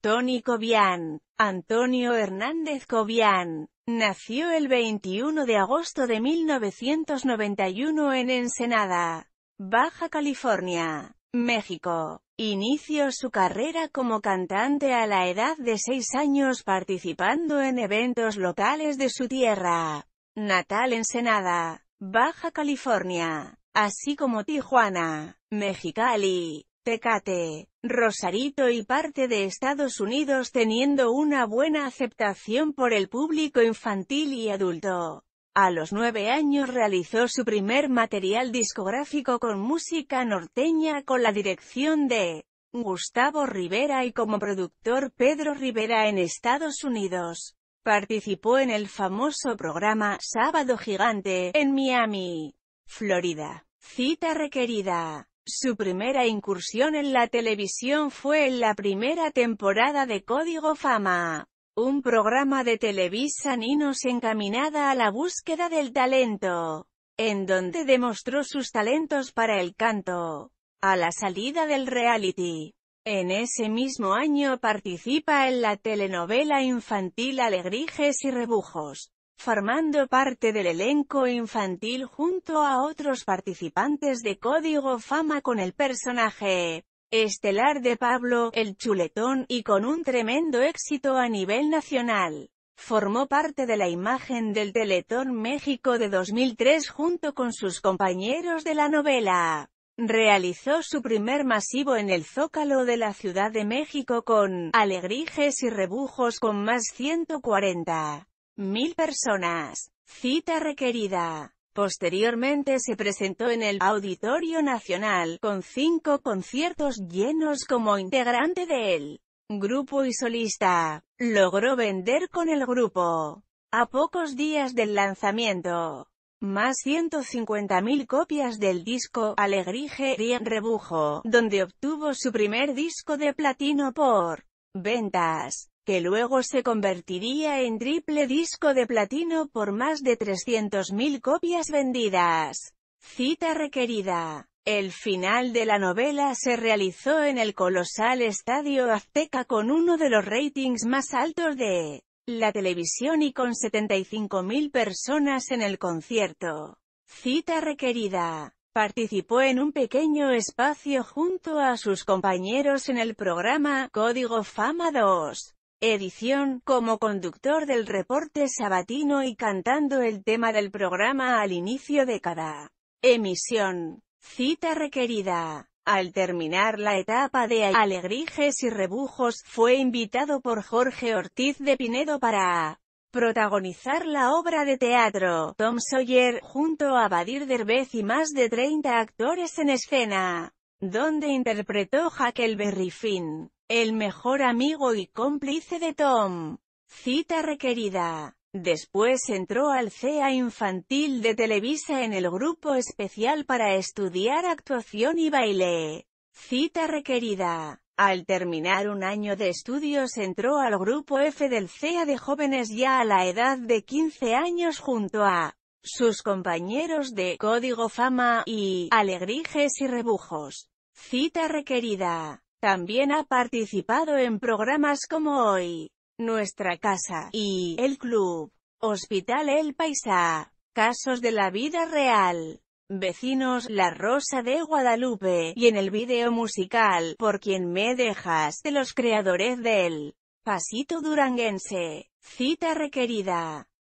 Tony Cobian, Antonio Hernández Cobian, nació el 21 de agosto de 1991 en Ensenada, Baja California, México. Inició su carrera como cantante a la edad de 6 años participando en eventos locales de su tierra, natal Ensenada, Baja California, así como Tijuana, Mexicali, Tecate, Rosarito y parte de Estados Unidos teniendo una buena aceptación por el público infantil y adulto. A los nueve años realizó su primer material discográfico con música norteña con la dirección de Gustavo Rivera y como productor Pedro Rivera en Estados Unidos. Participó en el famoso programa Sábado Gigante en Miami, Florida. Cita requerida. Su primera incursión en la televisión fue en la primera temporada de Código Fama, un programa de Televisa Ninos encaminada a la búsqueda del talento, en donde demostró sus talentos para el canto. A la salida del reality, en ese mismo año participa en la telenovela infantil Alegrijes y Rebujos, formando parte del elenco infantil junto a otros participantes de Código Fama con el personaje estelar de Pablo, el chuletón, y con un tremendo éxito a nivel nacional. Formó parte de la imagen del Teletón México de 2003 junto con sus compañeros de la novela. Realizó su primer masivo en el Zócalo de la Ciudad de México con «Alegrijes y rebujos» con más 140. Mil personas. Cita requerida. Posteriormente se presentó en el Auditorio Nacional, con cinco conciertos llenos como integrante del grupo y solista. Logró vender con el grupo. A pocos días del lanzamiento, más 150.000 copias del disco Alegrije y Rebujo, donde obtuvo su primer disco de platino por ventas que luego se convertiría en triple disco de platino por más de 300.000 copias vendidas. Cita requerida. El final de la novela se realizó en el colosal Estadio Azteca con uno de los ratings más altos de la televisión y con 75.000 personas en el concierto. Cita requerida. Participó en un pequeño espacio junto a sus compañeros en el programa Código Fama 2 edición, como conductor del reporte sabatino y cantando el tema del programa al inicio de cada emisión. Cita requerida. Al terminar la etapa de Alegrijes y Rebujos, fue invitado por Jorge Ortiz de Pinedo para protagonizar la obra de teatro, Tom Sawyer, junto a Badir Derbez y más de 30 actores en escena, donde interpretó Jaquel Finn el mejor amigo y cómplice de Tom. Cita requerida. Después entró al CEA infantil de Televisa en el grupo especial para estudiar actuación y baile. Cita requerida. Al terminar un año de estudios entró al grupo F del CEA de jóvenes ya a la edad de 15 años junto a sus compañeros de Código Fama y Alegrijes y Rebujos. Cita requerida. También ha participado en programas como Hoy, Nuestra Casa y El Club, Hospital El Paisa, Casos de la Vida Real. Vecinos, La Rosa de Guadalupe, y en el video musical, Por quien me dejas, de los creadores del Pasito Duranguense, cita requerida.